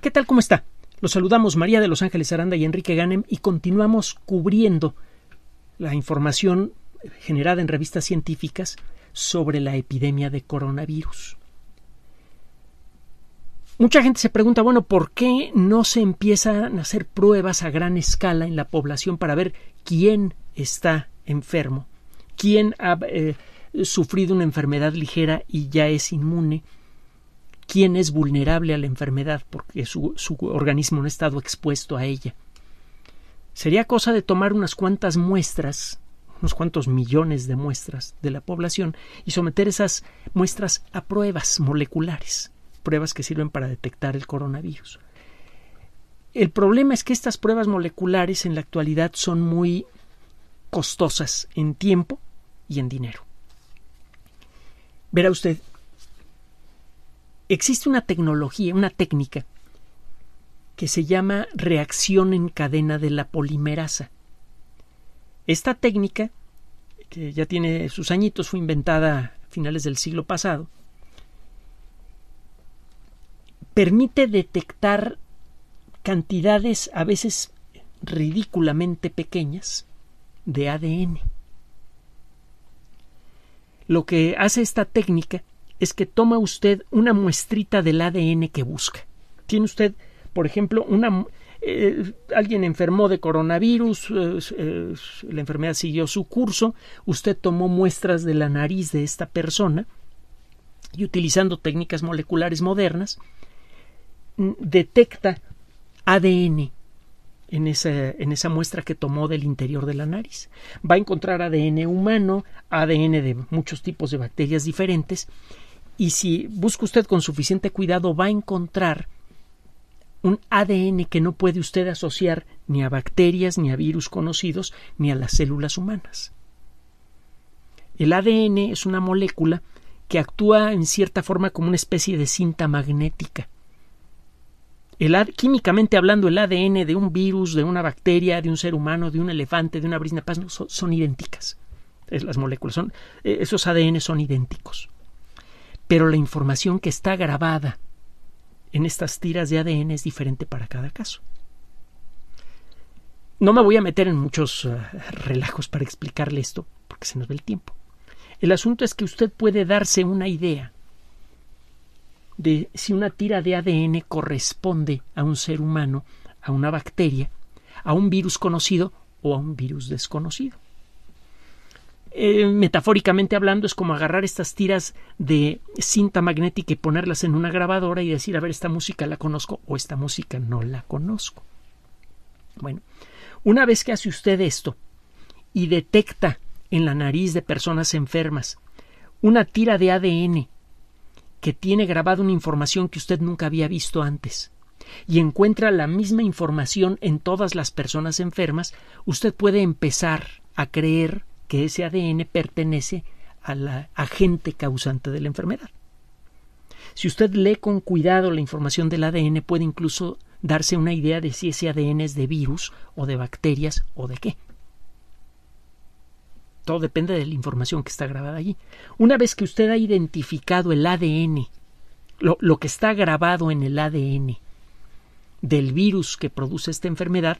¿Qué tal? ¿Cómo está? Los saludamos María de Los Ángeles Aranda y Enrique Ganem y continuamos cubriendo la información generada en revistas científicas sobre la epidemia de coronavirus. Mucha gente se pregunta, bueno, ¿por qué no se empiezan a hacer pruebas a gran escala en la población para ver quién está enfermo, quién ha eh, sufrido una enfermedad ligera y ya es inmune? quién es vulnerable a la enfermedad porque su, su organismo no ha estado expuesto a ella. Sería cosa de tomar unas cuantas muestras, unos cuantos millones de muestras de la población y someter esas muestras a pruebas moleculares, pruebas que sirven para detectar el coronavirus. El problema es que estas pruebas moleculares en la actualidad son muy costosas en tiempo y en dinero. Verá usted, existe una tecnología, una técnica que se llama reacción en cadena de la polimerasa. Esta técnica, que ya tiene sus añitos, fue inventada a finales del siglo pasado, permite detectar cantidades a veces ridículamente pequeñas de ADN. Lo que hace esta técnica es que toma usted una muestrita del ADN que busca. Tiene usted, por ejemplo, una... Eh, alguien enfermó de coronavirus, eh, eh, la enfermedad siguió su curso, usted tomó muestras de la nariz de esta persona y utilizando técnicas moleculares modernas, detecta ADN en esa, en esa, muestra que tomó del interior de la nariz. Va a encontrar ADN humano, ADN de muchos tipos de bacterias diferentes y si busca usted con suficiente cuidado va a encontrar un ADN que no puede usted asociar ni a bacterias, ni a virus conocidos, ni a las células humanas. El ADN es una molécula que actúa en cierta forma como una especie de cinta magnética. químicamente hablando, el ADN de un virus, de una bacteria, de un ser humano, de un elefante, de una brisna paz, no, son, idénticas. Es, las moléculas son, eh, esos ADN son idénticos pero la información que está grabada en estas tiras de ADN es diferente para cada caso. No me voy a meter en muchos eh, relajos para explicarle esto, porque se nos ve el tiempo. El asunto es que usted puede darse una idea de si una tira de ADN corresponde a un ser humano, a una bacteria, a un virus conocido o a un virus desconocido. Eh, metafóricamente hablando, es como agarrar estas tiras de cinta magnética y ponerlas en una grabadora y decir, a ver, esta música la conozco o esta música no la conozco. Bueno, una vez que hace usted esto y detecta en la nariz de personas enfermas una tira de ADN que tiene grabada una información que usted nunca había visto antes y encuentra la misma información en todas las personas enfermas, usted puede empezar a creer que ese ADN pertenece al agente causante de la enfermedad. Si usted lee con cuidado la información del ADN, puede incluso darse una idea de si ese ADN es de virus o de bacterias o de qué. Todo depende de la información que está grabada allí. Una vez que usted ha identificado el ADN, lo, lo que está grabado en el ADN del virus que produce esta enfermedad,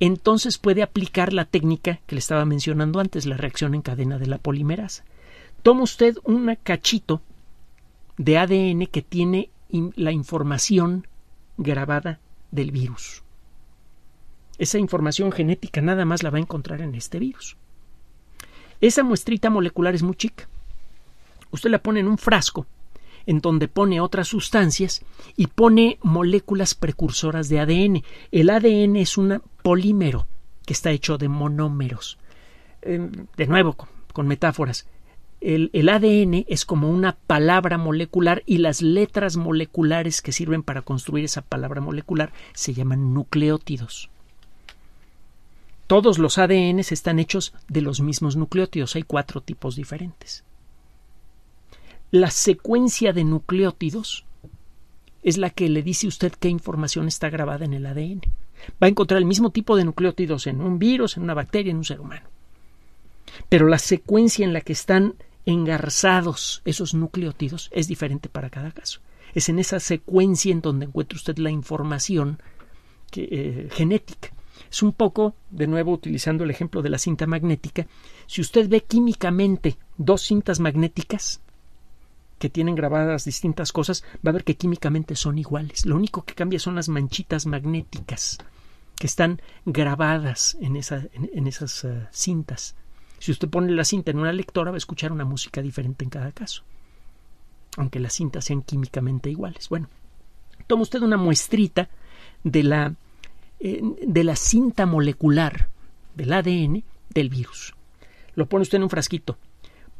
entonces puede aplicar la técnica que le estaba mencionando antes, la reacción en cadena de la polimerasa. Toma usted un cachito de ADN que tiene la información grabada del virus. Esa información genética nada más la va a encontrar en este virus. Esa muestrita molecular es muy chica. Usted la pone en un frasco en donde pone otras sustancias y pone moléculas precursoras de ADN. El ADN es una polímero, que está hecho de monómeros. Em, de nuevo, con, metáforas. El, ADN es como una palabra molecular y las letras moleculares que sirven para construir esa palabra molecular se llaman nucleótidos. Todos los ADN están hechos de los mismos nucleótidos, hay cuatro tipos diferentes. La secuencia de nucleótidos es la que le dice usted qué información está grabada en el ADN va a encontrar el mismo tipo de nucleótidos en un virus, en una bacteria, en un ser humano. Pero la secuencia en la que están engarzados esos nucleótidos es diferente para cada caso. Es en esa secuencia en donde encuentra usted la información eh, genética. Es un poco, de nuevo utilizando el ejemplo de la cinta magnética, si usted ve químicamente dos cintas magnéticas, que tienen grabadas distintas cosas, va a ver que químicamente son iguales. Lo único que cambia son las manchitas magnéticas que están grabadas en, esa, en, esas eh, cintas. Si usted pone la cinta en una lectora, va a escuchar una música diferente en cada caso, aunque las cintas sean químicamente iguales. Bueno, toma usted una muestrita de la, eh, de la cinta molecular del ADN del virus. Lo pone usted en un frasquito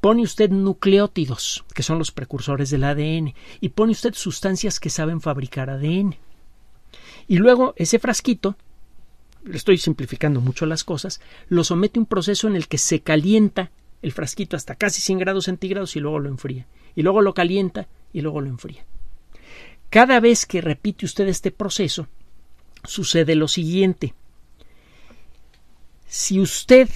Pone usted nucleótidos, que son los precursores del ADN, y pone usted sustancias que saben fabricar ADN. Y luego ese frasquito, le estoy simplificando mucho las cosas, lo somete a un proceso en el que se calienta el frasquito hasta casi 100 grados centígrados y luego lo enfría. Y luego lo calienta y luego lo enfría. Cada vez que repite usted este proceso, sucede lo siguiente. Si usted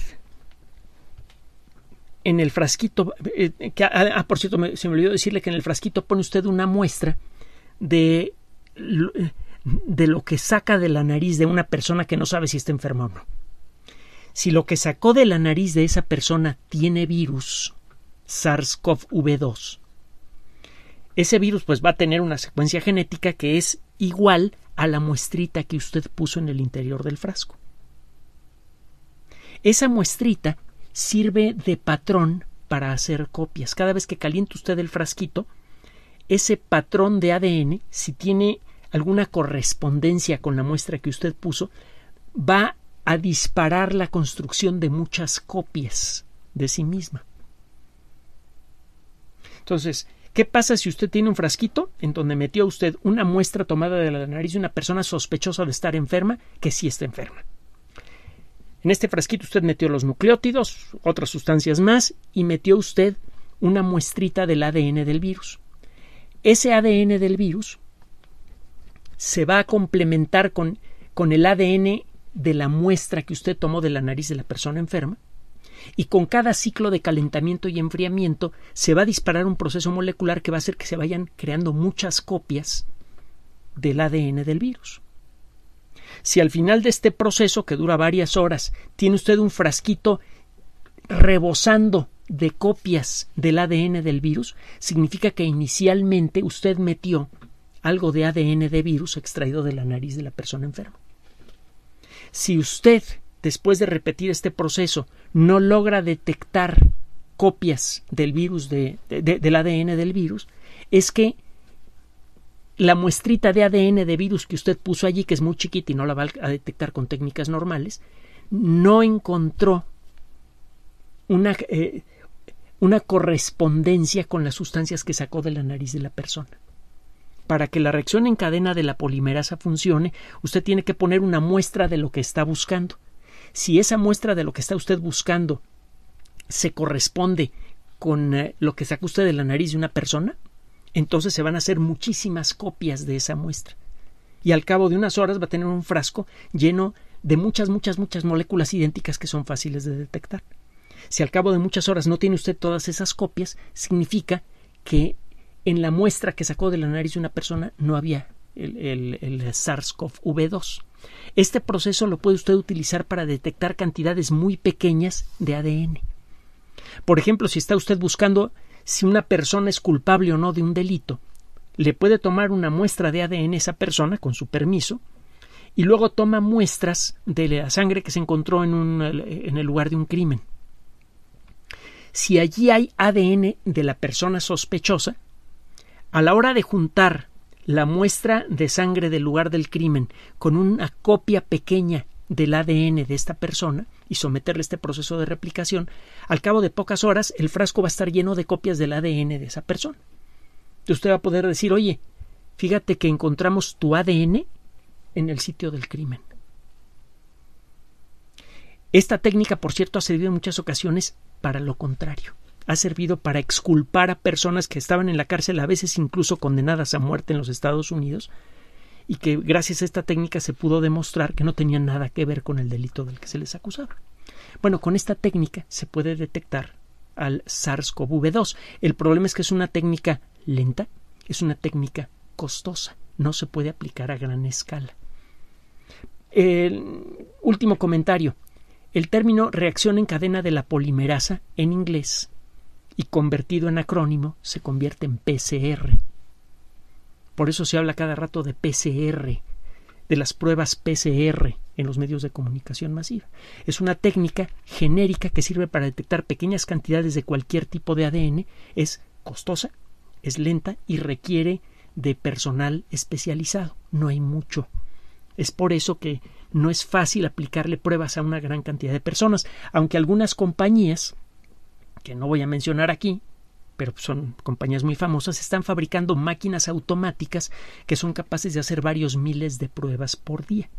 en el frasquito, eh, ah, ah, por cierto, se me olvidó decirle que en el frasquito pone usted una muestra de, eh, de lo que saca de la nariz de una persona que no sabe si está enferma o no. Si lo que sacó de la nariz de esa persona tiene virus, SARS-CoV-2, ese virus pues va a tener una secuencia genética que es igual a la muestrita que usted puso en el interior del frasco. Esa muestrita sirve de patrón para hacer copias. Cada vez que caliente usted el frasquito, ese patrón de ADN, si tiene alguna correspondencia con la muestra que usted puso, va a disparar la construcción de muchas copias de sí misma. Entonces, ¿qué pasa si usted tiene un frasquito en donde metió usted una muestra tomada de la nariz de una persona sospechosa de estar enferma que sí está enferma? En este frasquito usted metió los nucleótidos, otras sustancias más, y metió usted una muestrita del ADN del virus. Ese ADN del virus se va a complementar con, con el ADN de la muestra que usted tomó de la nariz de la persona enferma, y con cada ciclo de calentamiento y enfriamiento se va a disparar un proceso molecular que va a hacer que se vayan creando muchas copias del ADN del virus si al final de este proceso, que dura varias horas, tiene usted un frasquito rebosando de copias del ADN del virus, significa que inicialmente usted metió algo de ADN de virus extraído de la nariz de la persona enferma. Si usted, después de repetir este proceso, no logra detectar copias del virus del ADN del virus, es que la muestrita de ADN de virus que usted puso allí, que es muy chiquita y no la va a detectar con técnicas normales, no encontró una, eh, una correspondencia con las sustancias que sacó de la nariz de la persona. Para que la reacción en cadena de la polimerasa funcione, usted tiene que poner una muestra de lo que está buscando. Si esa muestra de lo que está usted buscando se corresponde con eh, lo que sacó usted de la nariz de una persona, entonces se van a hacer muchísimas copias de esa muestra. Y al cabo de unas horas va a tener un frasco lleno de muchas, muchas, muchas moléculas idénticas que son fáciles de detectar. Si al cabo de muchas horas no tiene usted todas esas copias, significa que en la muestra que sacó de la nariz de una persona no había el, el, el SARS-CoV-2. Este proceso lo puede usted utilizar para detectar cantidades muy pequeñas de ADN. Por ejemplo, si está usted buscando si una persona es culpable o no de un delito. Le puede tomar una muestra de ADN a esa persona con su permiso y luego toma muestras de la sangre que se encontró en, en el lugar de un crimen. Si allí hay ADN de la persona sospechosa, a la hora de juntar la muestra de sangre del lugar del crimen con una copia pequeña del ADN de esta persona y someterle este proceso de replicación, al cabo de pocas horas el frasco va a estar lleno de copias del ADN de esa persona. Y usted va a poder decir, oye, fíjate que encontramos tu ADN en el sitio del crimen. Esta técnica, por cierto, ha servido en muchas ocasiones para lo contrario. Ha servido para exculpar a personas que estaban en la cárcel, a veces incluso condenadas a muerte en los Estados Unidos, y que gracias a esta técnica se pudo demostrar que no tenía nada que ver con el delito del que se les acusaba. Bueno, con esta técnica se puede detectar al SARS-CoV-2. El problema es que es una técnica lenta, es una técnica costosa, no se puede aplicar a gran escala. El último comentario. El término reacción en cadena de la polimerasa en inglés y convertido en acrónimo se convierte en PCR por eso se habla cada rato de PCR, de las pruebas PCR en los medios de comunicación masiva. Es una técnica genérica que sirve para detectar pequeñas cantidades de cualquier tipo de ADN. Es costosa, es lenta y requiere de personal especializado. No hay mucho. Es por eso que no es fácil aplicarle pruebas a una gran cantidad de personas, aunque algunas compañías, que no voy a mencionar aquí, pero son compañías muy famosas, están fabricando máquinas automáticas que son capaces de hacer varios miles de pruebas por día.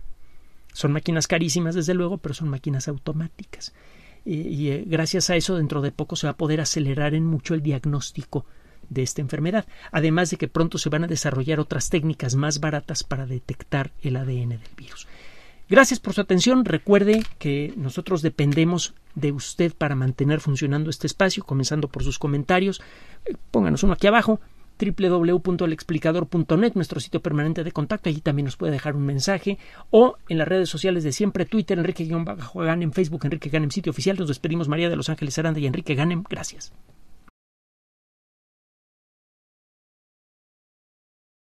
Son máquinas carísimas, desde luego, pero son máquinas automáticas. Y, eh, gracias a eso, dentro de poco se va a poder acelerar en mucho el diagnóstico de esta enfermedad, además de que pronto se van a desarrollar otras técnicas más baratas para detectar el ADN del virus. Gracias por su atención. Recuerde que nosotros dependemos de usted para mantener funcionando este espacio, comenzando por sus comentarios. Eh, pónganos uno aquí abajo www.alexplicador.net, nuestro sitio permanente de contacto. Allí también nos puede dejar un mensaje. O en las redes sociales de siempre, Twitter, Enrique-Ganem, Facebook, Enrique Ganem, sitio oficial. Nos despedimos María de Los Ángeles Aranda y Enrique Ganem. Gracias.